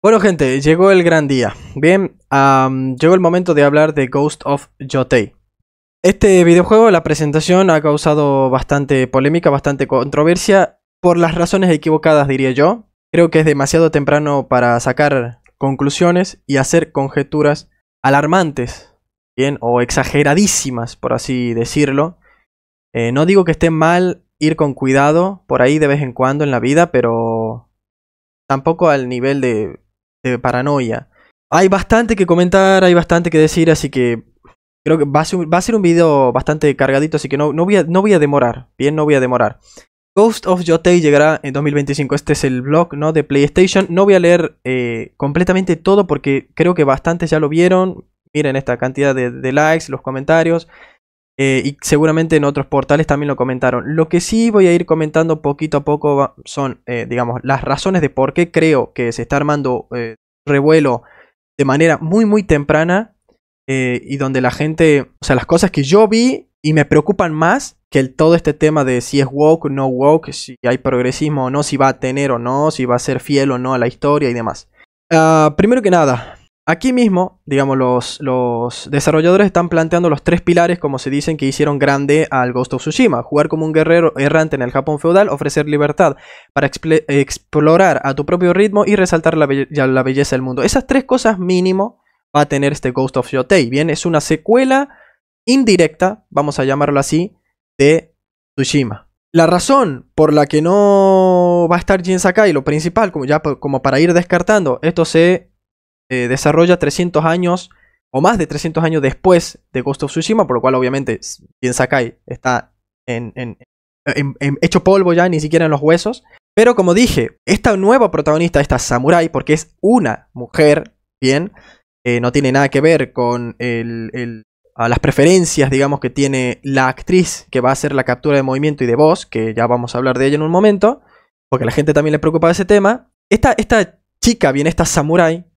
Bueno gente, llegó el gran día. Bien, llegó el momento de hablar de Ghost of Jotay. Este videojuego, la presentación ha causado bastante polémica, bastante controversia, por las razones equivocadas diría yo. Creo que es demasiado temprano para sacar conclusiones y hacer conjeturas alarmantes, bien, o exageradísimas, por así decirlo. Eh, no digo que esté mal ir con cuidado por ahí de vez en cuando en la vida, pero tampoco al nivel de de paranoia. Hay bastante que comentar, hay bastante que decir, así que creo que va a ser, un video bastante cargadito, así que no, no, voy a, no a demorar, bien, no voy a demorar. Ghost of Yotei llegará en 2025, este es el blog ¿no? de PlayStation. No voy a leer eh, completamente todo porque creo que bastantes ya lo vieron. Miren esta cantidad de, de likes, los comentarios. Eh, y seguramente en otros portales también lo comentaron. Lo que sí voy a ir comentando poquito a poco son, eh, digamos, las razones de por qué creo que se está armando eh, revuelo de manera muy, muy temprana y donde la gente, o sea, las cosas que yo vi y me preocupan más que todo este tema de si es woke, no woke, si hay progresismo o no, si va a tener o no, si va a ser fiel o no a la historia y demás. Ah, primero que nada, Aquí mismo, digamos, los, los, desarrolladores están planteando los tres pilares, como se dicen, que hicieron grande al Ghost of Tsushima. Jugar como un guerrero errante en el Japón feudal, ofrecer libertad para explorar a tu propio ritmo y resaltar la, belleza del mundo. Esas tres cosas mínimo va a tener este Ghost of Yotei. Bien, es una secuela indirecta, vamos a llamarlo así, de Tsushima. La razón por la que no va a estar Jin Sakai, lo principal, como ya como para ir descartando, esto se eh, desarrolla 300 años o más de 300 años después de Ghost of Tsushima, por lo cual obviamente bien Sakai está en, hecho polvo ya, ni siquiera en los huesos. Pero como dije, esta nueva protagonista, esta samurai, porque es una mujer, bien, eh, no tiene nada que ver con el, a las preferencias, digamos, que tiene la actriz que va a hacer la captura de movimiento y de voz, que ya vamos a hablar de ella en un momento, porque la gente también le preocupa ese tema. Esta, esta chica, bien, esta samurai,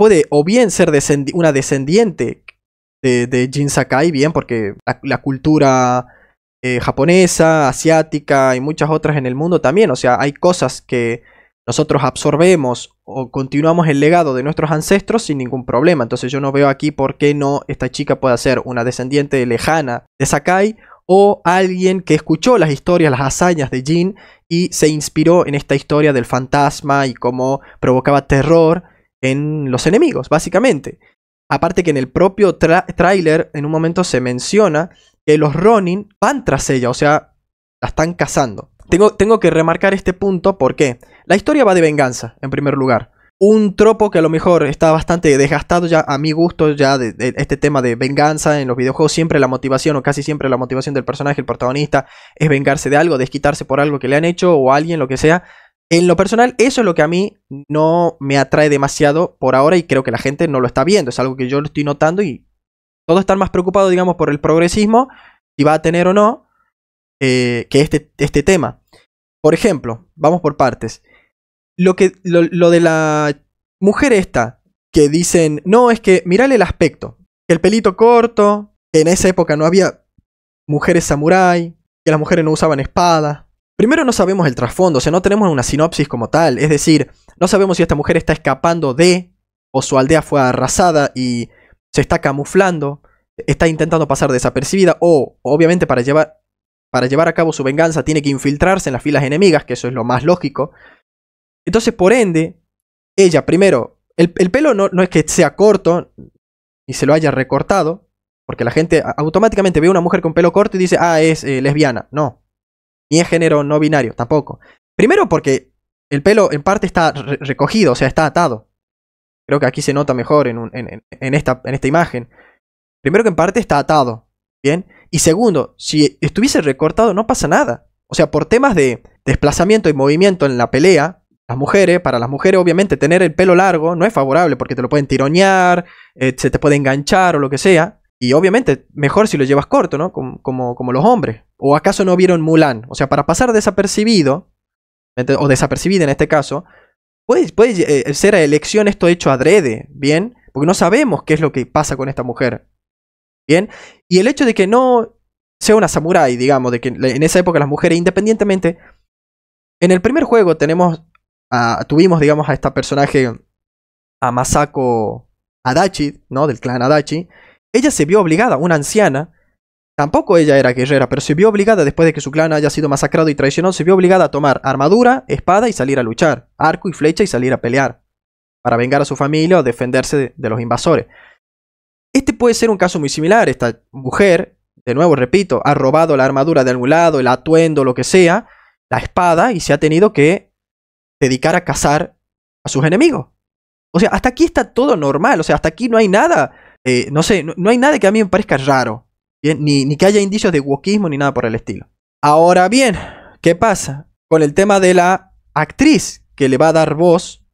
puede o bien ser una descendiente de, Jin Sakai, bien, porque la, cultura eh, japonesa, asiática y muchas otras en el mundo también, o sea, hay cosas que nosotros absorbemos o continuamos el legado de nuestros ancestros sin ningún problema. Entonces yo no veo aquí por qué no esta chica pueda ser una descendiente lejana de Sakai o alguien que escuchó las historias, las hazañas de Jin y se inspiró en esta historia del fantasma y cómo provocaba terror en los enemigos, básicamente. Aparte que en el propio trailer en un momento se menciona que los Ronin van tras ella, o sea, la están cazando. Tengo, tengo que remarcar este punto porque la historia va de venganza, en primer lugar. Un tropo que a lo mejor está bastante desgastado ya a mi gusto, ya de, este tema de venganza en los videojuegos, siempre la motivación o casi siempre la motivación del personaje, el protagonista, es vengarse de algo, desquitarse por algo que le han hecho o alguien, lo que sea. En lo personal, eso es lo que a mí no me atrae demasiado por ahora y creo que la gente no lo está viendo. Es algo que yo lo estoy notando y todos están más preocupados, digamos, por el progresismo, si va a tener o no, eh, que este, este, tema. Por ejemplo, vamos por partes. Lo, que, lo, de la mujer esta, que dicen, no, es que mirale el aspecto. El pelito corto, que en esa época no había mujeres samurái, que las mujeres no usaban espadas. Primero no sabemos el trasfondo, o sea, no tenemos una sinopsis como tal, es decir, no sabemos si esta mujer está escapando de, o su aldea fue arrasada y se está camuflando, está intentando pasar desapercibida, o obviamente para llevar, para llevar a cabo su venganza tiene que infiltrarse en las filas enemigas, que eso es lo más lógico. Entonces, por ende, ella primero, el, pelo no, no es que sea corto y se lo haya recortado, porque la gente automáticamente ve a una mujer con pelo corto y dice, ah, es eh, lesbiana. No ni en género no binario, tampoco. Primero porque el pelo en parte está recogido, o sea, está atado. Creo que aquí se nota mejor en, esta, en esta imagen. Primero que en parte está atado, ¿bien? Y segundo, si estuviese recortado no pasa nada. O sea, por temas de desplazamiento y movimiento en la pelea, las mujeres, para las mujeres obviamente tener el pelo largo no es favorable porque te lo pueden tironear, eh, se te puede enganchar o lo que sea. Y obviamente, mejor si lo llevas corto, ¿no? Como, como, los hombres. ¿O acaso no vieron Mulan? O sea, para pasar desapercibido, o desapercibida en este caso, puede, puede eh, ser a elección esto hecho adrede, ¿bien? Porque no sabemos qué es lo que pasa con esta mujer. ¿Bien? Y el hecho de que no sea una samurai, digamos, de que en esa época las mujeres, independientemente, en el primer juego tenemos a, tuvimos, digamos, a esta personaje, a Masako Adachi, ¿no? Del clan Adachi, ella se vio obligada, una anciana, tampoco ella era guerrera, pero se vio obligada, después de que su clan haya sido masacrado y traicionado, se vio obligada a tomar armadura, espada y salir a luchar, arco y flecha y salir a pelear, para vengar a su familia o defenderse de, los invasores. Este puede ser un caso muy similar, esta mujer, de nuevo repito, ha robado la armadura de algún lado, el atuendo, lo que sea, la espada y se ha tenido que dedicar a cazar a sus enemigos. O sea, hasta aquí está todo normal, o sea, hasta aquí no hay nada eh, no sé, no, hay nada que a mí me parezca raro, Ni, ni que haya indicios de wokismo ni nada por el estilo. Ahora bien, ¿qué pasa? Con el tema de la actriz que le va a dar voz,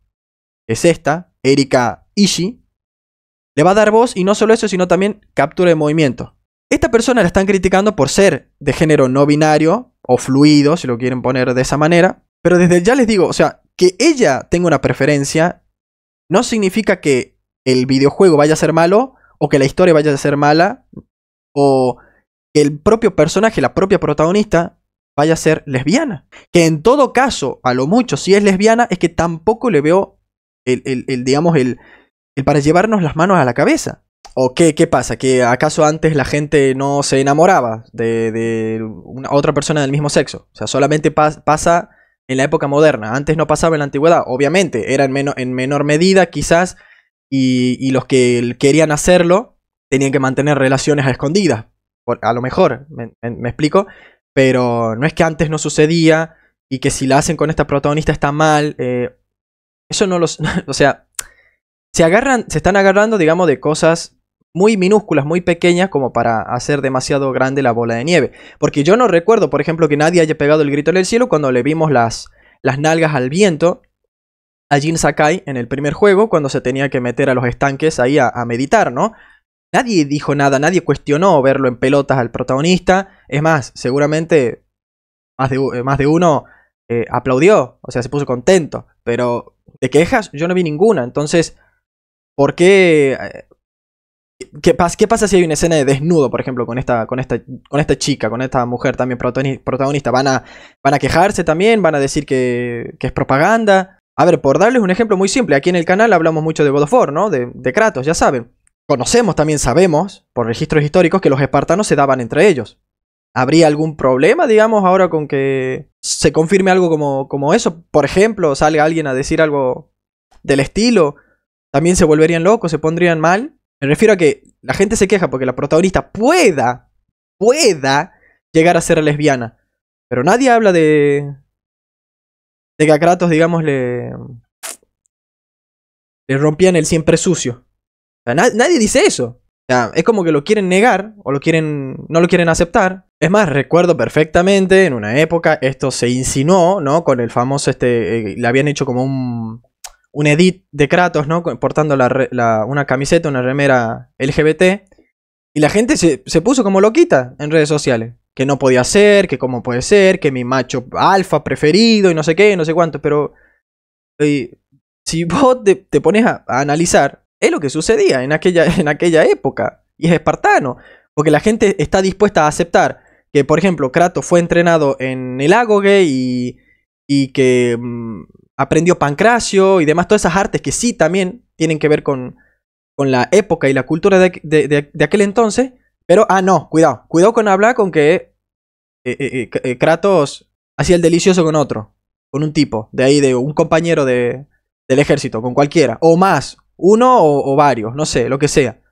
es esta, Erika Ishii, le va a dar voz y no solo eso, sino también captura de movimiento. Esta persona la están criticando por ser de género no binario o fluido, si lo quieren poner de esa manera. Pero desde ya les digo, o sea, que ella tenga una preferencia no significa que el videojuego vaya a ser malo o que la historia vaya a ser mala, o que el propio personaje, la propia protagonista, vaya a ser lesbiana. Que en todo caso, a lo mucho, si es lesbiana, es que tampoco le veo el, digamos, el, el para llevarnos las manos a la cabeza. ¿O qué, qué, pasa? ¿Que acaso antes la gente no se enamoraba de, de una, otra persona del mismo sexo? O sea, solamente pasa en la época moderna. Antes no pasaba en la antigüedad. Obviamente, era en menor medida, quizás y, los que querían hacerlo tenían que mantener relaciones a escondidas. a lo mejor, me, explico. Pero no es que antes no sucedía y que si la hacen con esta protagonista está mal. Eh, eso no los. o sea, se agarran, se están agarrando, digamos, de cosas muy minúsculas, muy pequeñas, como para hacer demasiado grande la bola de nieve. Porque yo no recuerdo, por ejemplo, que nadie haya pegado el grito en el cielo cuando le vimos las, las nalgas al viento a Jin Sakai en el primer juego, cuando se tenía que meter a los estanques ahí a, meditar, ¿no? Nadie dijo nada, nadie cuestionó verlo en pelotas al protagonista. Es más, seguramente más de, eh, más de uno eh, aplaudió, o sea, se puso contento. Pero de quejas yo no vi ninguna. Entonces, ¿por qué? Eh, ¿Qué, qué pasa si hay una escena de desnudo, por ejemplo, con esta, con esta, con esta chica, con esta mujer también protagonista? ¿Van a, van a quejarse también? ¿Van a decir que, que es propaganda? A ver, por darles un ejemplo muy simple, aquí en el canal hablamos mucho de God ¿no? De, Kratos, ya saben. Conocemos también, sabemos, por registros históricos, que los espartanos se daban entre ellos. ¿Habría algún problema, digamos, ahora con que se confirme algo como, como eso? Por ejemplo, salga alguien a decir algo del estilo. También se volverían locos, se pondrían mal. Me refiero a que la gente se queja porque la protagonista pueda, pueda llegar a ser lesbiana. Pero nadie habla de, de que a Kratos, digamos, le, rompían el siempre sucio. nadie dice eso. es como que lo quieren negar o lo quieren, no lo quieren aceptar. Es más, recuerdo perfectamente en una época esto se insinuó, ¿no? Con el famoso, este, eh, le habían hecho como un, edit de Kratos, ¿no? Portando una camiseta, una remera LGBT. Y la gente se, se puso como loquita en redes sociales que no podía ser, que cómo puede ser, que mi macho alfa preferido y no sé qué, no sé cuánto, pero si vos te, pones a, analizar, es lo que sucedía en aquella, en aquella época, y es espartano, porque la gente está dispuesta a aceptar que, por ejemplo, Kratos fue entrenado en el Agoge y, y que mm, aprendió Pancracio y demás, todas esas artes que sí también tienen que ver con, la época y la cultura de aquel entonces, pero, ah, no, cuidado. Cuidado con hablar con que eh, eh, eh, Kratos hacía el delicioso con otro. Con un tipo, de ahí, de un compañero del ejército, con cualquiera. O más, uno o, varios, no sé, lo que sea. O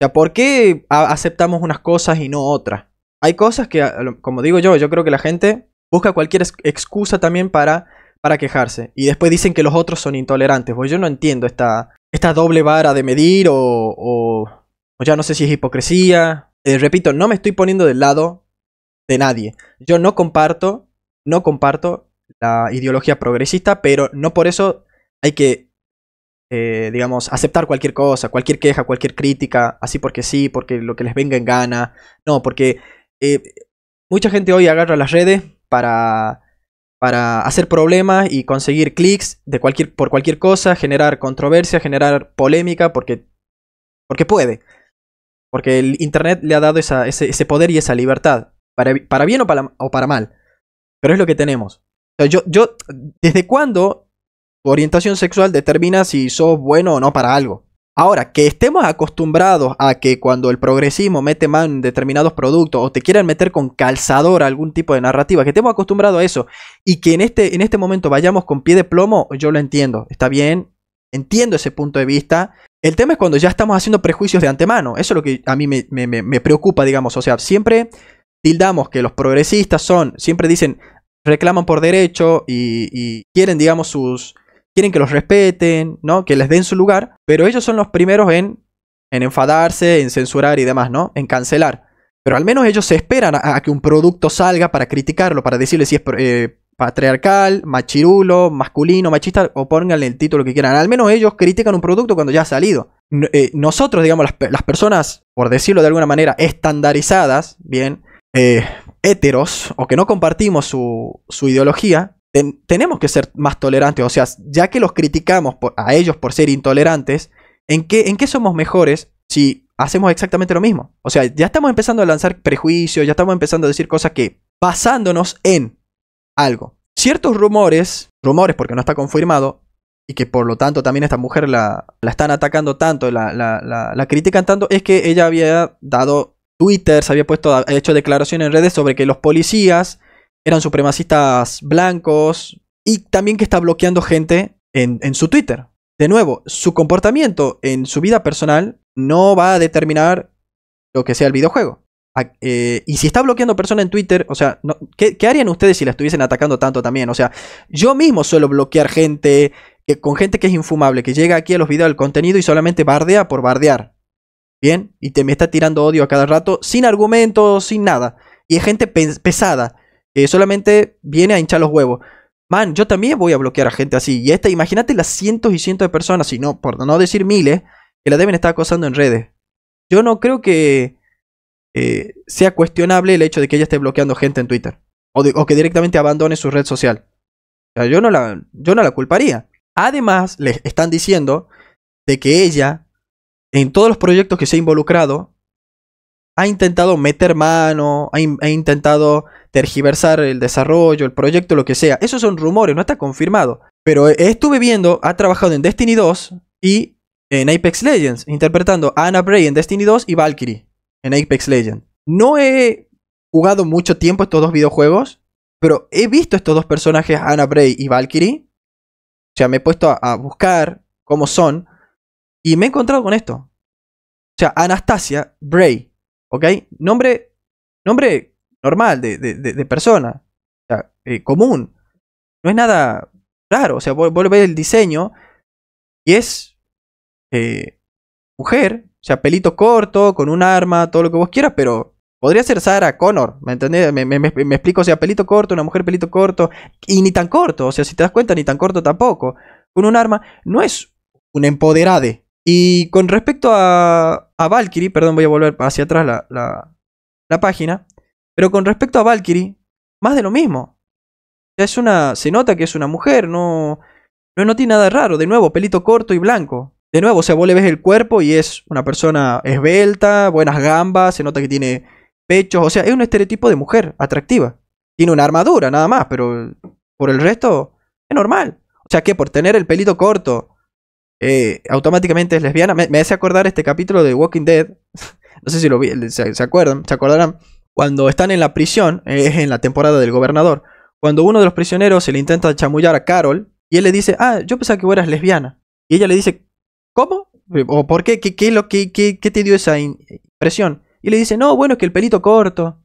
sea, ¿por qué aceptamos unas cosas y no otras? Hay cosas que, como digo yo, yo creo que la gente busca cualquier excusa también para, para quejarse. Y después dicen que los otros son intolerantes. Pues yo no entiendo esta, esta doble vara de medir o o ya no sé si es hipocresía. Eh, repito, no me estoy poniendo del lado de nadie. Yo no comparto, no comparto la ideología progresista, pero no por eso hay que, eh, digamos, aceptar cualquier cosa, cualquier queja, cualquier crítica, así porque sí, porque lo que les venga en gana. No, porque eh, mucha gente hoy agarra las redes para, para hacer problemas y conseguir clics de cualquier, por cualquier cosa, generar controversia, generar polémica, porque, porque puede. Porque el Internet le ha dado ese, poder y esa libertad, para, para bien o para, o para, mal. Pero es lo que tenemos. yo, yo, ¿desde cuándo tu orientación sexual determina si sos bueno o no para algo? Ahora, que estemos acostumbrados a que cuando el progresismo mete mano en determinados productos o te quieran meter con calzador algún tipo de narrativa, que estemos acostumbrados a eso y que en este, en este momento vayamos con pie de plomo, yo lo entiendo, está bien, entiendo ese punto de vista, el tema es cuando ya estamos haciendo prejuicios de antemano. Eso es lo que a mí me, preocupa, digamos. O sea, siempre tildamos que los progresistas son, siempre dicen, reclaman por derecho y, quieren, digamos, sus. quieren que los respeten, ¿no? Que les den su lugar, pero ellos son los primeros en, enfadarse, en censurar y demás, ¿no? En cancelar. Pero al menos ellos se esperan a, que un producto salga para criticarlo, para decirle si es eh, patriarcal, machirulo, masculino, machista, o pónganle el título que quieran. Al menos ellos critican un producto cuando ya ha salido. Eh, nosotros, digamos, las, personas, por decirlo de alguna manera, estandarizadas, bien, eh, heteros, o que no compartimos su, ideología, tenemos que ser más tolerantes. O sea, ya que los criticamos a ellos por ser intolerantes, ¿en qué, ¿en qué somos mejores si hacemos exactamente lo mismo? O sea, ya estamos empezando a lanzar prejuicios, ya estamos empezando a decir cosas que, basándonos en algo. Ciertos rumores, rumores porque no está confirmado, y que por lo tanto también esta mujer la, están atacando tanto, la, la, la, critican tanto, es que ella había dado Twitter, se había puesto, hecho declaración en redes sobre que los policías eran supremacistas blancos y también que está bloqueando gente en su Twitter. De nuevo, su comportamiento en su vida personal no va a determinar lo que sea el videojuego. Eh, y si está bloqueando personas en Twitter, o sea, ¿qué, harían ustedes si la estuviesen atacando tanto también? O sea, yo mismo suelo bloquear gente, eh, con gente que es infumable, que llega aquí a los videos del contenido y solamente bardea por bardear. Bien, y te me está tirando odio a cada rato, sin argumentos, sin nada. Y es gente pesada, que solamente viene a hinchar los huevos. Man, yo también voy a bloquear a gente así. Y esta, imagínate las cientos y cientos de personas, si no, por no decir miles, que la deben estar acosando en redes. Yo no creo que eh, sea cuestionable el hecho de que ella esté bloqueando gente en Twitter. O, que directamente abandone su red social. yo, no la, yo no la culparía. Además, les están diciendo de que ella, en todos los proyectos que se ha involucrado, ha intentado meter mano, ha, intentado tergiversar el desarrollo, el proyecto, lo que sea. Esos son rumores, no está confirmado. Pero estuve viendo, ha trabajado en Destiny 2 y en Apex Legends, interpretando a Anna Bray en Destiny 2 y Valkyrie en Apex Legends. No he jugado mucho tiempo estos dos videojuegos, pero he visto estos dos personajes, Anna Bray y Valkyrie. O sea, me he puesto a, buscar cómo son y me he encontrado con esto. O sea, Anastasia Bray, ¿ok? Nombre, nombre normal de, de, persona, o sea, eh, común. No es nada raro, o sea, vuelvo el diseño y es eh, mujer, o sea, pelito corto, con un arma, todo lo que vos quieras, pero podría ser Sarah Connor, ¿me entendés? Me, explico, o sea, pelito corto, una mujer pelito corto, y ni tan corto, o sea, si te das cuenta, ni tan corto tampoco. Con un arma, no es un empoderade. Y con respecto a, a Valkyrie, perdón, voy a volver hacia atrás la, página, pero con respecto a Valkyrie, más de lo mismo. Ya es una, se nota que es una mujer, no, no tiene nada raro, de nuevo, pelito corto y blanco. De nuevo, o sea, vos le ves el cuerpo y es una persona esbelta, buenas gambas, se nota que tiene pechos, o sea, es un estereotipo de mujer atractiva. Tiene una armadura nada más, pero por el resto es normal. O sea que por tener el pelito corto, eh, automáticamente es lesbiana. Me, hace acordar este capítulo de Walking Dead. no sé si lo se, acuerdan, se acordarán. Cuando están en la prisión, eh, es en la temporada del gobernador. Cuando uno de los prisioneros se le intenta chamullar a Carol y él le dice, ah, yo pensaba que vos eras lesbiana. Y ella le dice, ¿Cómo? ¿O por qué? ¿Qué, lo, que te dio esa impresión? Y le dice, no, bueno, es que el pelito corto.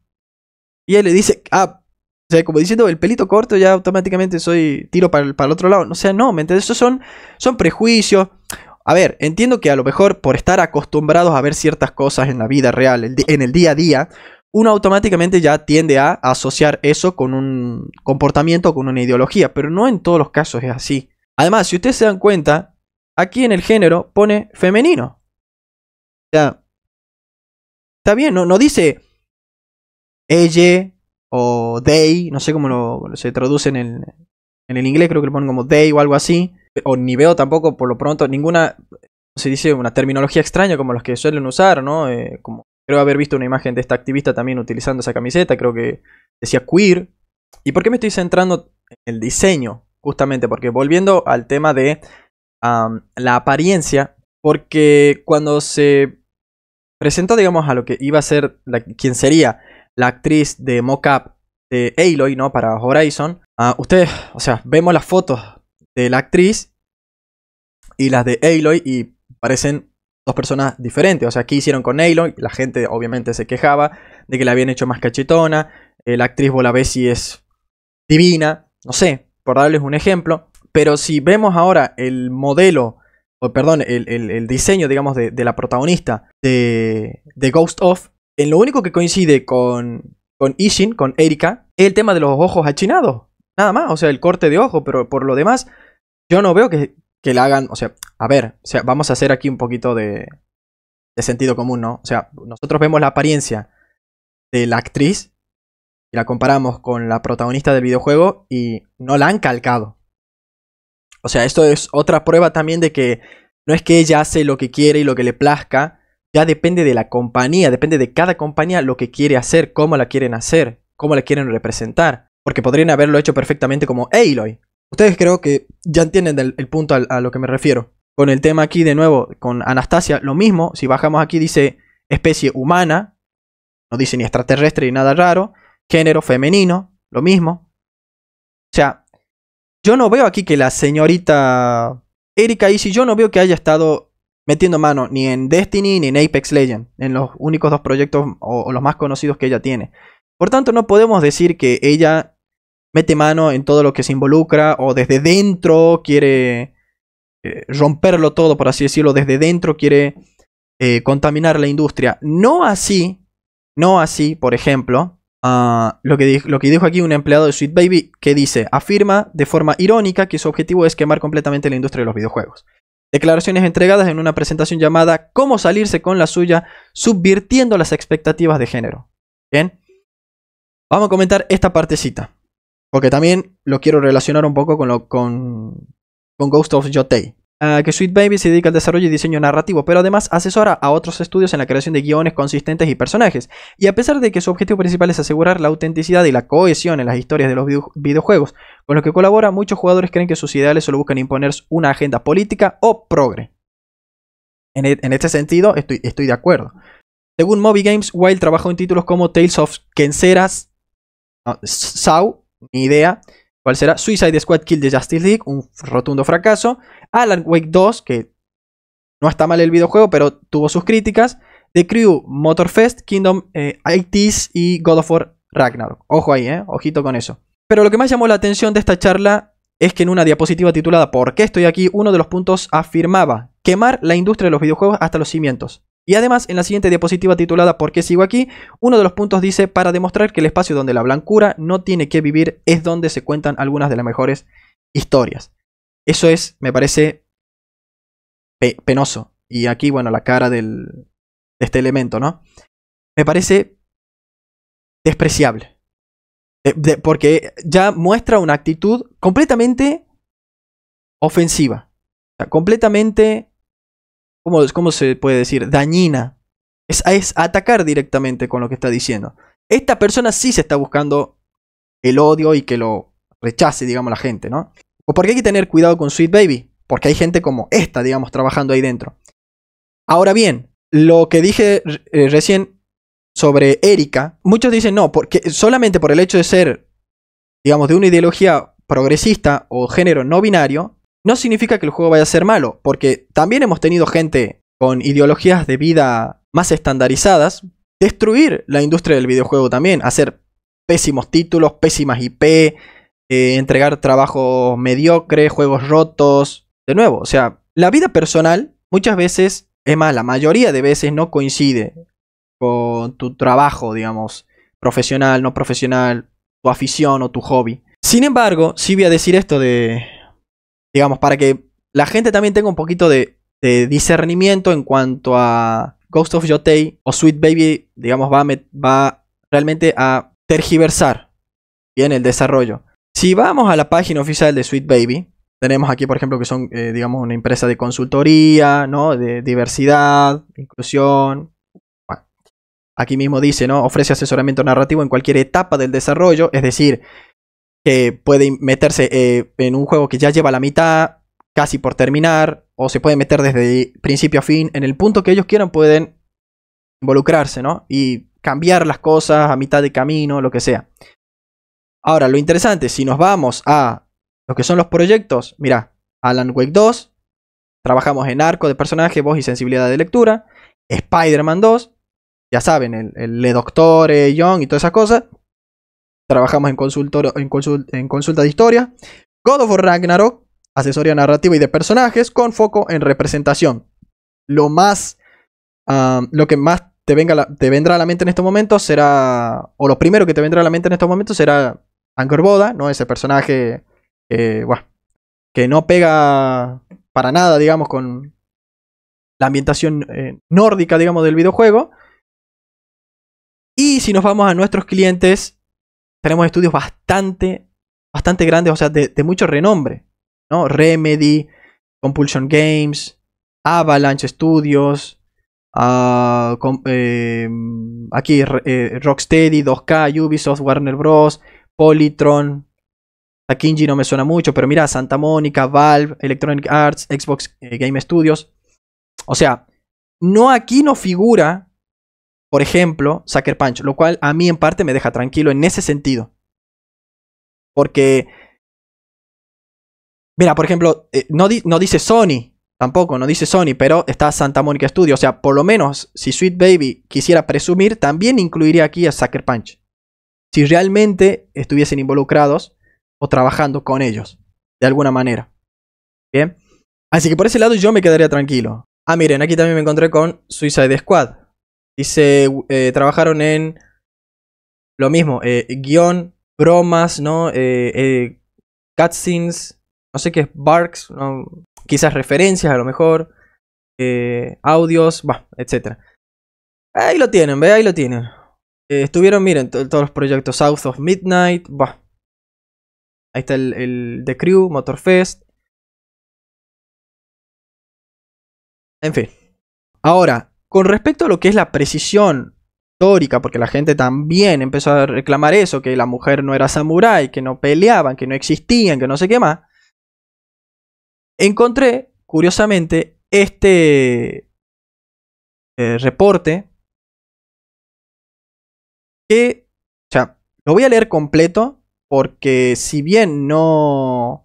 Y él le dice, ah, o sea, como diciendo, el pelito corto ya automáticamente soy tiro para el, otro lado. O sea, no, ¿me entiendes? Esos son, son prejuicios. A ver, entiendo que a lo mejor por estar acostumbrados a ver ciertas cosas en la vida real, en el día a día, uno automáticamente ya tiende a asociar eso con un comportamiento, con una ideología, pero no en todos los casos es así. Además, si ustedes se dan cuenta, Aquí en el género pone femenino. O sea, está bien, no, dice ella o they, no sé cómo se traduce en el, en el inglés, creo que lo ponen como they o algo así. O ni veo tampoco, por lo pronto, ninguna, se dice una terminología extraña como los que suelen usar, ¿no? Eh, como creo haber visto una imagen de esta activista también utilizando esa camiseta, creo que decía queer. ¿Y por qué me estoy centrando en el diseño? Justamente porque volviendo al tema de la apariencia, porque cuando se Presentó, digamos, a lo que iba a ser, quien sería la actriz de mock-up de Aloy, ¿no? Para Horizon, ah, ustedes, o sea, vemos las fotos de la actriz y las de Aloy y parecen dos personas diferentes. O sea, ¿qué hicieron con Aloy? La gente obviamente se quejaba de que la habían hecho más cachetona. Eh, la actriz Bola si es divina. No sé, por darles un ejemplo. Pero si vemos ahora el modelo, o perdón, el, diseño, digamos, de, la protagonista de, de, Ghost of, en lo único que coincide con, con Ishin, con Erika, es el tema de los ojos achinados. Nada más, o sea, el corte de ojo, pero por lo demás, yo no veo que, que la hagan, o sea, a ver, o sea, vamos a hacer aquí un poquito de, de sentido común, ¿no? O sea, nosotros vemos la apariencia de la actriz y la comparamos con la protagonista del videojuego y no la han calcado. O sea, esto es otra prueba también de que no es que ella hace lo que quiere y lo que le plazca, ya depende de la compañía, depende de cada compañía lo que quiere hacer, cómo la quieren hacer, cómo la quieren representar. Porque podrían haberlo hecho perfectamente como Aloy. Ustedes creo que ya entienden el, punto a lo que me refiero. Con el tema aquí de nuevo, con Anastasia, lo mismo, si bajamos aquí dice especie humana, no dice ni extraterrestre ni nada raro, género femenino, lo mismo. O sea, yo no veo aquí que la señorita Erika Ishii, yo no veo que haya estado metiendo mano ni en Destiny ni en Apex Legends, en los únicos dos proyectos o, los más conocidos que ella tiene. Por tanto, no podemos decir que ella mete mano en todo lo que se involucra o desde dentro quiere eh, romperlo todo, por así decirlo, desde dentro quiere eh, contaminar la industria. No así, no así, por ejemplo, Ah, lo, que lo que dijo aquí un empleado de Sweet Baby que dice, afirma de forma irónica que su objetivo es quemar completamente la industria de los videojuegos. Declaraciones entregadas en una presentación llamada Cómo salirse con la suya, subvirtiendo las expectativas de género. Bien, vamos a comentar esta partecita, porque también lo quiero relacionar un poco con, lo, con, con Ghost of Yotei. Ah, que Sweet Baby se dedica al desarrollo y diseño narrativo, pero además asesora a otros estudios en la creación de guiones consistentes y personajes. Y a pesar de que su objetivo principal es asegurar la autenticidad y la cohesión en las historias de los videojuegos, con los que colabora, muchos jugadores creen que sus ideales solo buscan imponer una agenda política o progre. En, e, este sentido, estoy, de acuerdo. Según Moby Games, Wild trabajó en títulos como Tales of Kenseras, ah, Sau, ni idea, ¿Cuál será? Suicide Squad Kill de Justice League, un rotundo fracaso. Alan Wake 2, que no está mal el videojuego, pero tuvo sus críticas. The Crew, Motorfest, Kingdom eh, ITs y God of War Ragnarok. Ojo ahí, eh, ojito con eso. Pero lo que más llamó la atención de esta charla es que en una diapositiva titulada ¿Por qué estoy aquí? uno de los puntos afirmaba quemar la industria de los videojuegos hasta los cimientos. Y además, en la siguiente diapositiva titulada ¿Por qué sigo aquí? Uno de los puntos dice, para demostrar que el espacio donde la blancura no tiene que vivir es donde se cuentan algunas de las mejores historias. Eso es, me parece, penoso. Y aquí, bueno, la cara de este elemento, ¿no? Me parece despreciable. porque ya muestra una actitud completamente ofensiva. O sea, completamente ¿cómo, se puede decir? Dañina. Es, atacar directamente con lo que está diciendo. Esta persona sí se está buscando el odio y que lo rechace, digamos, la gente, ¿no? O qué hay que tener cuidado con Sweet Baby, porque hay gente como esta, digamos, trabajando ahí dentro. Ahora bien, lo que dije eh, recién sobre Erika, muchos dicen no, porque solamente por el hecho de ser, digamos, de una ideología progresista o género no binario, no significa que el juego vaya a ser malo, porque también hemos tenido gente con ideologías de vida más estandarizadas destruir la industria del videojuego también, hacer pésimos títulos, pésimas IP, eh, entregar trabajos mediocres, juegos rotos. De nuevo, o sea, la vida personal muchas veces, es mala, la mayoría de veces no coincide con tu trabajo, digamos, profesional, no profesional, tu afición o tu hobby. Sin embargo, sí voy a decir esto de digamos, para que la gente también tenga un poquito de, discernimiento en cuanto a Ghost of Yotei o Sweet Baby, digamos, va, realmente a tergiversar bien el desarrollo. Si vamos a la página oficial de Sweet Baby, tenemos aquí, por ejemplo, que son, eh, digamos, una empresa de consultoría, ¿no? De diversidad, inclusión. aquí mismo dice, ¿no? Ofrece asesoramiento narrativo en cualquier etapa del desarrollo, es decir, que puede meterse eh, en un juego que ya lleva la mitad, casi por terminar, o se puede meter desde principio a fin, en el punto que ellos quieran pueden involucrarse, ¿no? Y cambiar las cosas a mitad de camino, lo que sea. Ahora, lo interesante, si nos vamos a lo que son los proyectos, mira, Alan Wake 2, trabajamos en arco de personaje, voz y sensibilidad de lectura, Spider-Man 2, ya saben, el, el Doctor eh, Young y todas esas cosas trabajamos en, consultor en, consulta de historia. God of Ragnarok, asesoría narrativa y de personajes con foco en representación. Lo más, lo que más te, venga te vendrá a la mente en estos momentos será, o lo primero que te vendrá a la mente en estos momentos será Angor Boda, ¿no? Ese personaje eh, que no pega para nada, digamos, con la ambientación eh, nórdica, digamos, del videojuego. Y si nos vamos a nuestros clientes, tenemos estudios bastante, bastante grandes, o sea, de, mucho renombre, ¿no? Remedy, Compulsion Games, Avalanche Studios, ah, eh, aquí eh, Rocksteady, 2K, Ubisoft, Warner Bros., Polytron, Takinji no me suena mucho, pero mira, Santa Mónica, Valve, Electronic Arts, Xbox eh, Game Studios. O sea, no aquí no figura por ejemplo, Sucker Punch, lo cual a mí en parte me deja tranquilo en ese sentido. Porque, mira, por ejemplo, eh, no, no dice Sony, Tampoco, no dice Sony, pero está Santa Mónica Studio. O sea, por lo menos, si Sweet Baby quisiera presumir, también incluiría aquí a Sucker Punch. Si realmente estuviesen involucrados o trabajando con ellos, de alguna manera. Bien. Así que por ese lado yo me quedaría tranquilo. Ah, miren, aquí también me encontré con Suicide Squad. Dice, se eh, trabajaron en lo mismo, eh, guión, bromas, ¿no? Eh, cutscenes, no sé qué es, barks, quizás referencias a lo mejor, audios, Va, etc. Ahí lo tienen, ve, ahí lo tienen. estuvieron, miren, todos los proyectos South of Midnight, Va. Ahí está el The Crew, Motorfest. En fin. Ahora, con respecto a lo que es la precisión histórica, porque la gente también empezó a reclamar eso, que la mujer no era samurái, que no peleaban, que no existían, que no sé qué más, encontré, curiosamente, este eh, reporte que, o sea, lo voy a leer completo porque si bien no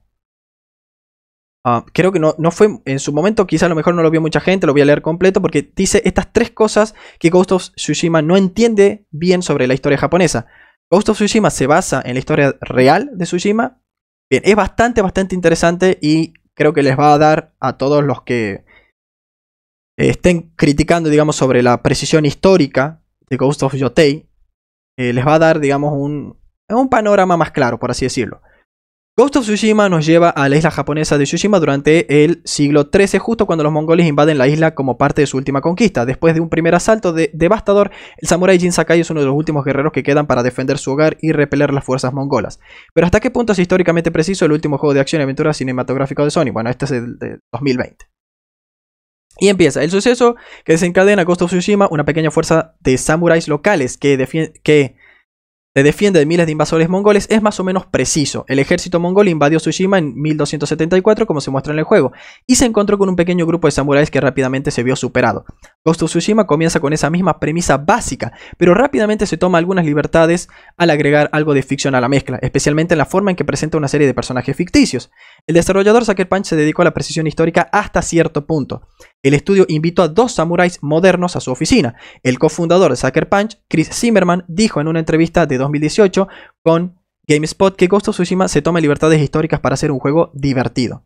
Ah, creo que no, no fue en su momento, quizá a lo mejor no lo vio mucha gente, lo voy a leer completo porque dice estas tres cosas que Ghost of Tsushima no entiende bien sobre la historia japonesa. Ghost of Tsushima se basa en la historia real de Tsushima. Bien, es bastante, bastante interesante y creo que les va a dar a todos los que estén criticando, digamos, sobre la precisión histórica de Ghost of Yotei, eh, les va a dar, digamos, un panorama más claro, por así decirlo. Ghost of Tsushima nos lleva a la isla japonesa de Tsushima durante el siglo XIII, justo cuando los mongoles invaden la isla como parte de su última conquista. Después de un primer asalto devastador, el samurái Jin Sakai es uno de los últimos guerreros que quedan para defender su hogar y repeler las fuerzas mongolas. Pero ¿hasta qué punto es históricamente preciso el último juego de acción y aventura cinematográfico de Sony? Bueno, este es el de 2020. Y empieza el suceso que desencadena Ghost of Tsushima, una pequeña fuerza de samuráis locales que, que defiende de miles de invasores mongoles es más o menos preciso. El ejército mongol invadió Tsushima en 1274, como se muestra en el juego, y se encontró con un pequeño grupo de samuráis que rápidamente se vio superado. Ghost of Tsushima comienza con esa misma premisa básica, pero rápidamente se toma algunas libertades al agregar algo de ficción a la mezcla, especialmente en la forma en que presenta una serie de personajes ficticios. El desarrollador Sucker Punch se dedicó a la precisión histórica hasta cierto punto. El estudio invitó a dos samuráis modernos a su oficina. El cofundador de Sucker Punch, Chris Zimmerman, dijo en una entrevista de 2018 con GameSpot que Ghost of Tsushima se toma libertades históricas para hacer un juego divertido.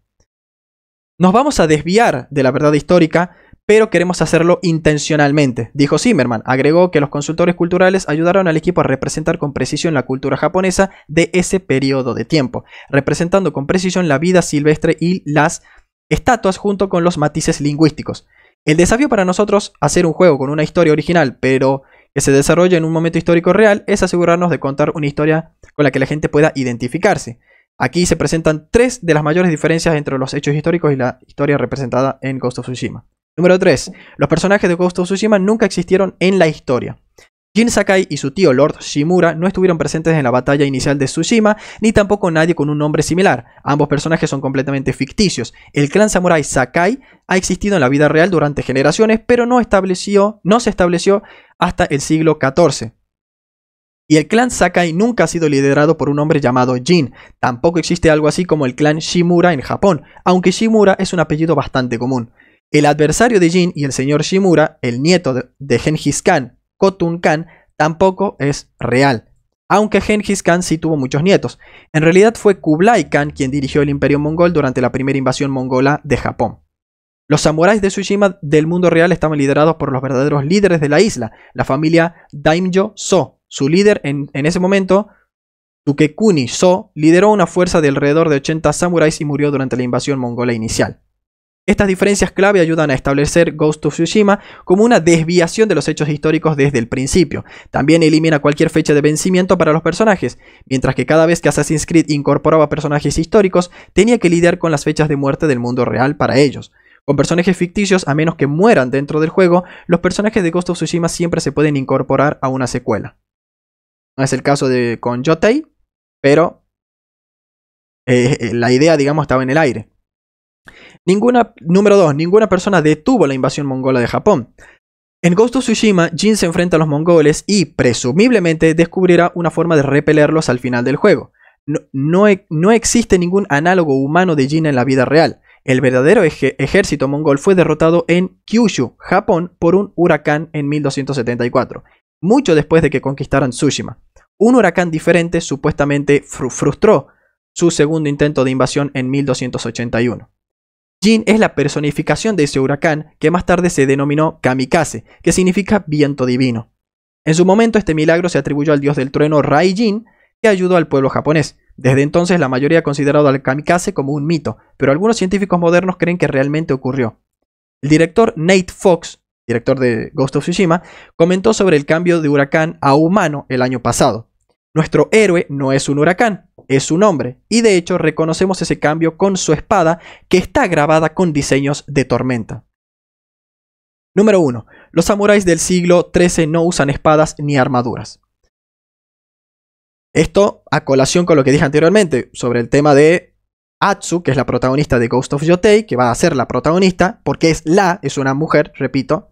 Nos vamos a desviar de la verdad histórica pero queremos hacerlo intencionalmente, dijo Zimmerman. Agregó que los consultores culturales ayudaron al equipo a representar con precisión la cultura japonesa de ese periodo de tiempo, representando con precisión la vida silvestre y las estatuas junto con los matices lingüísticos. El desafío para nosotros, hacer un juego con una historia original, pero que se desarrolle en un momento histórico real, es asegurarnos de contar una historia con la que la gente pueda identificarse. Aquí se presentan tres de las mayores diferencias entre los hechos históricos y la historia representada en Ghost of Tsushima. Número 3. Los personajes de Ghost of Tsushima nunca existieron en la historia. Jin Sakai y su tío Lord Shimura no estuvieron presentes en la batalla inicial de Tsushima, ni tampoco nadie con un nombre similar. Ambos personajes son completamente ficticios. El clan samurai Sakai ha existido en la vida real durante generaciones, pero no, no se estableció hasta el siglo XIV. Y el clan Sakai nunca ha sido liderado por un hombre llamado Jin. Tampoco existe algo así como el clan Shimura en Japón, aunque Shimura es un apellido bastante común. El adversario de Jin y el señor Shimura, el nieto de Genghis Khan, Kotun Khan, tampoco es real, aunque Genghis Khan sí tuvo muchos nietos. En realidad fue Kublai Khan quien dirigió el imperio mongol durante la primera invasión mongola de Japón. Los samuráis de Tsushima del mundo real estaban liderados por los verdaderos líderes de la isla, la familia Daimyo So. Su líder en, en ese momento, Tukekuni So, lideró una fuerza de alrededor de 80 samuráis y murió durante la invasión mongola inicial. Estas diferencias clave ayudan a establecer Ghost of Tsushima como una desviación de los hechos históricos desde el principio. También elimina cualquier fecha de vencimiento para los personajes, mientras que cada vez que Assassin's Creed incorporaba personajes históricos, tenía que lidiar con las fechas de muerte del mundo real para ellos. Con personajes ficticios, a menos que mueran dentro del juego, los personajes de Ghost of Tsushima siempre se pueden incorporar a una secuela. No es el caso de con Yotei, pero eh, eh, la idea, digamos, estaba en el aire. Ninguna, número 2. Ninguna persona detuvo la invasión mongola de Japón. En Ghost of Tsushima, Jin se enfrenta a los mongoles y, presumiblemente, descubrirá una forma de repelerlos al final del juego. No, no, e, existe ningún análogo humano de Jin en la vida real. El verdadero ejército mongol fue derrotado en Kyushu, Japón, por un huracán en 1274, mucho después de que conquistaran Tsushima. Un huracán diferente supuestamente frustró su segundo intento de invasión en 1281. Jin es la personificación de ese huracán que más tarde se denominó kamikaze, que significa viento divino. En su momento este milagro se atribuyó al dios del trueno Rai Jin, que ayudó al pueblo japonés. Desde entonces la mayoría ha considerado al kamikaze como un mito, pero algunos científicos modernos creen que realmente ocurrió. El director Nate Fox, director de Ghost of Tsushima, comentó sobre el cambio de huracán a humano el año pasado. Nuestro héroe no es un huracán, es un hombre, y de hecho reconocemos ese cambio con su espada que está grabada con diseños de tormenta. Número 1. Los samuráis del siglo XIII no usan espadas ni armaduras. Esto a colación con lo que dije anteriormente sobre el tema de Atsu, que es la protagonista de Ghost of Yotei, que va a ser la protagonista, porque es la, es una mujer, repito,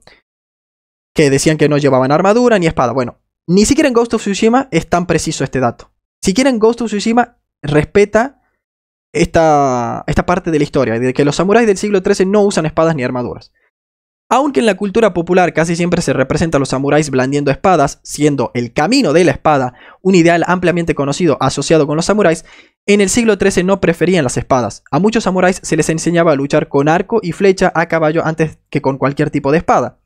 que decían que no llevaban armadura ni espada. Bueno, ni siquiera en Ghost of Tsushima es tan preciso este dato. Si en Ghost of Tsushima respeta esta, esta parte de la historia, de que los samuráis del siglo XIII no usan espadas ni armaduras. Aunque en la cultura popular casi siempre se representa a los samuráis blandiendo espadas, siendo el camino de la espada un ideal ampliamente conocido asociado con los samuráis, en el siglo XIII no preferían las espadas. A muchos samuráis se les enseñaba a luchar con arco y flecha a caballo antes que con cualquier tipo de espada.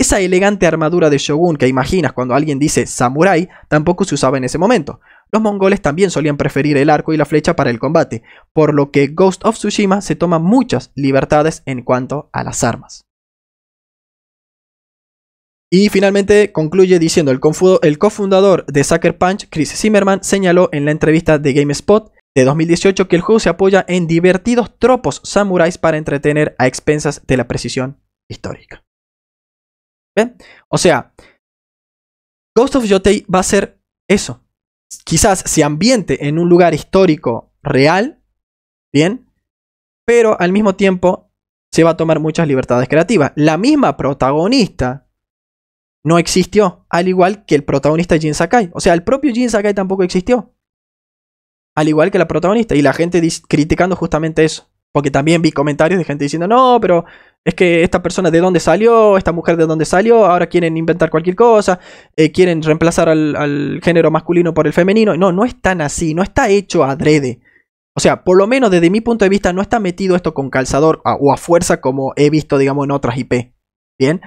Esa elegante armadura de shogun que imaginas cuando alguien dice Samurai tampoco se usaba en ese momento. Los mongoles también solían preferir el arco y la flecha para el combate, por lo que Ghost of Tsushima se toma muchas libertades en cuanto a las armas. Y finalmente concluye diciendo el, cofundador de Sucker Punch, Chris Zimmerman, señaló en la entrevista de GameSpot de 2018 que el juego se apoya en divertidos tropos samuráis para entretener a expensas de la precisión histórica. O sea, Ghost of Yotei va a ser eso. Quizás se ambiente en un lugar histórico real, ¿bien? Pero al mismo tiempo se va a tomar muchas libertades creativas. La misma protagonista no existió, al igual que el protagonista Jin Sakai. O sea, el propio Jin Sakai tampoco existió. Al igual que la protagonista. Y la gente criticando justamente eso. Porque también vi comentarios de gente diciendo, no, pero es que esta persona de dónde salió, esta mujer de dónde salió, ahora quieren inventar cualquier cosa, eh, quieren reemplazar al, género masculino por el femenino. No, no es tan así, no está hecho adrede. O sea, por lo menos desde mi punto de vista no está metido esto con calzador o a fuerza como he visto, digamos, en otras IP. Bien,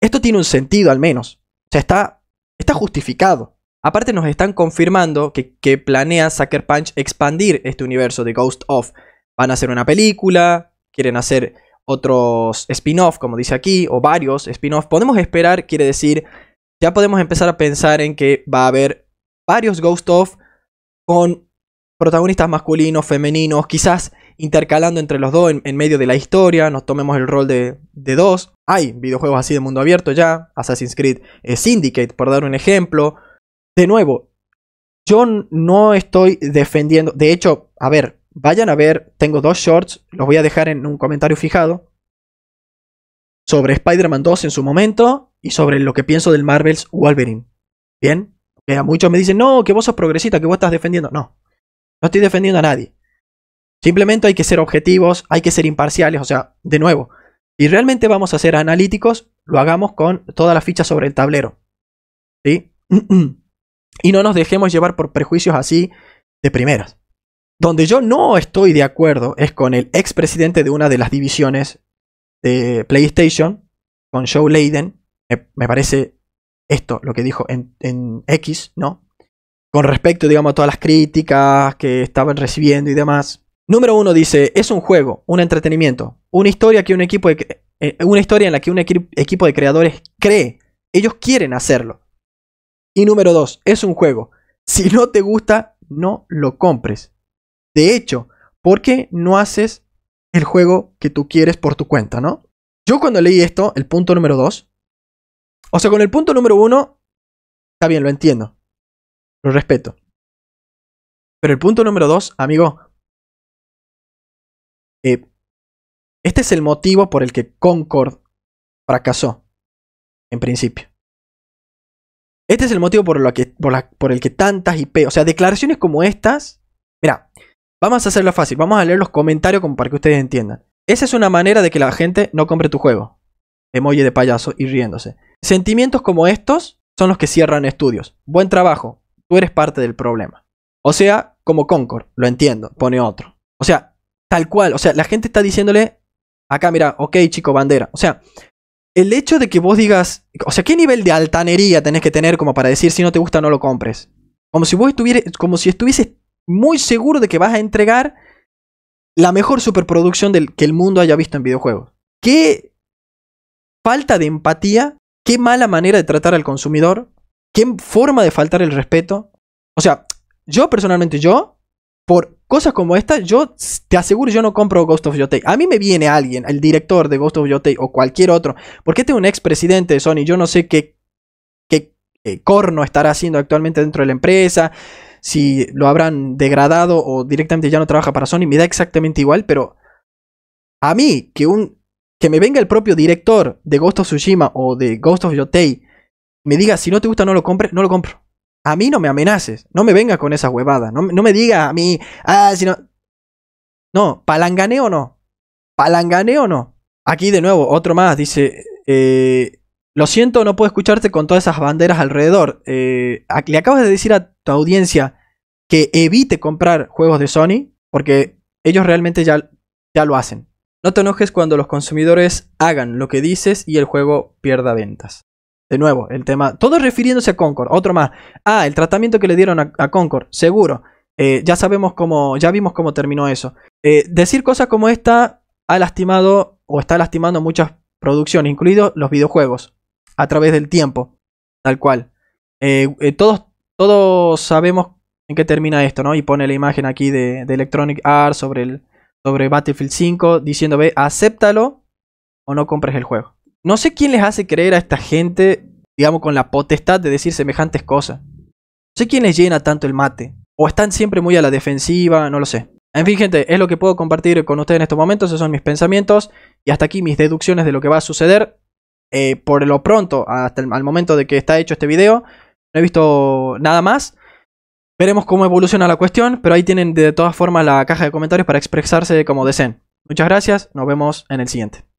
esto tiene un sentido al menos. O sea, está, está justificado. Aparte nos están confirmando que, que planea Sucker Punch expandir este universo de Ghost of van a hacer una película, quieren hacer otros spin-off, como dice aquí, o varios spin-off. Podemos esperar, quiere decir, ya podemos empezar a pensar en que va a haber varios Ghost of con protagonistas masculinos, femeninos, quizás intercalando entre los dos en, medio de la historia, nos tomemos el rol de, dos. Hay videojuegos así de mundo abierto ya, Assassin's Creed eh, Syndicate, por dar un ejemplo. De nuevo, yo no estoy defendiendo, de hecho, a ver, Vayan a ver, tengo dos shorts, los voy a dejar en un comentario fijado. Sobre Spider-Man 2 en su momento y sobre lo que pienso del Marvel's Wolverine. Bien, a muchos me dicen, no, que vos sos progresista, que vos estás defendiendo. No, no estoy defendiendo a nadie. Simplemente hay que ser objetivos, hay que ser imparciales. O sea, de nuevo, si realmente vamos a ser analíticos, lo hagamos con toda la ficha sobre el tablero. ¿Sí? y no nos dejemos llevar por prejuicios así de primeras. Donde yo no estoy de acuerdo es con el expresidente de una de las divisiones de PlayStation, con Joe Layden. Me, parece esto lo que dijo en, X, ¿no? Con respecto, digamos, a todas las críticas que estaban recibiendo y demás. Número uno dice, es un juego, un entretenimiento, una historia, que un equipo eh, en la que un equipo de creadores cree. Ellos quieren hacerlo. Y número dos, es un juego. Si no te gusta, no lo compres. De hecho, ¿por qué no haces el juego que tú quieres por tu cuenta, no? Yo cuando leí esto, el punto número dos, o sea, con el punto número uno, está bien, lo entiendo, lo respeto. Pero el punto número dos, amigo, eh, este es el motivo por el que Concord fracasó, en principio. Este es el motivo por, que, por, por el que tantas IP, o sea, declaraciones como estas Vamos a hacerlo fácil, vamos a leer los comentarios como para que ustedes entiendan. Esa es una manera de que la gente no compre tu juego. Emoji de payaso y riéndose. Sentimientos como estos son los que cierran estudios. Buen trabajo, tú eres parte del problema. O sea, como Concord, lo entiendo, pone otro. O sea, tal cual, o sea, la gente está diciéndole, acá mira, ok chico, bandera. O sea, el hecho de que vos digas, o sea, ¿qué nivel de altanería tenés que tener como para decir si no te gusta no lo compres? Como si vos estuvieras, como si estuvieses muy seguro de que vas a entregar la mejor superproducción que el mundo haya visto en videojuegos. Qué falta de empatía, qué mala manera de tratar al consumidor, qué forma de faltar el respeto. O sea, yo personalmente, yo, por cosas como esta, yo te aseguro, yo no compro Ghost of Yotei. A mí me viene alguien, el director de Ghost of Yotei o cualquier otro, porque este es un expresidente de Sony, yo no sé qué corno estará haciendo actualmente dentro de la empresa si lo habrán degradado o directamente ya no trabaja para Sony, me da exactamente igual, pero a mí que un que me venga el propio director de Ghost of Tsushima o de Ghost of Yotei me diga si no te gusta no lo compres, no lo compro. A mí no me amenaces, no me venga con esa huevada, no, me diga a mí, ah, si no... No, palanganeo no, palanganeo no. Aquí de nuevo, otro más, dice... Eh, lo siento, no puedo escucharte con todas esas banderas alrededor. Eh, le acabas de decir a tu audiencia que evite comprar juegos de Sony porque ellos realmente ya, ya lo hacen. No te enojes cuando los consumidores hagan lo que dices y el juego pierda ventas. De nuevo, el tema. Todo refiriéndose a Concord. Otro más. Ah, el tratamiento que le dieron a, Concord. Seguro. Eh, ya sabemos cómo. Ya vimos cómo terminó eso. Eh, decir cosas como esta ha lastimado o está lastimando muchas producciones, incluidos los videojuegos a través del tiempo, tal cual. Eh, eh, todos, todos sabemos en qué termina esto, ¿no? Y pone la imagen aquí de, Electronic Arts sobre, el, sobre Battlefield 5 diciendo, ve, acéptalo o no compres el juego. No sé quién les hace creer a esta gente, digamos, con la potestad de decir semejantes cosas. No sé quién les llena tanto el mate. O están siempre muy a la defensiva, no lo sé. En fin, gente, es lo que puedo compartir con ustedes en estos momentos. Esos son mis pensamientos. Y hasta aquí mis deducciones de lo que va a suceder. Eh, por lo pronto, hasta el momento de que está hecho este video, no he visto nada más. Veremos cómo evoluciona la cuestión, pero ahí tienen de todas formas la caja de comentarios para expresarse como deseen. Muchas gracias, nos vemos en el siguiente.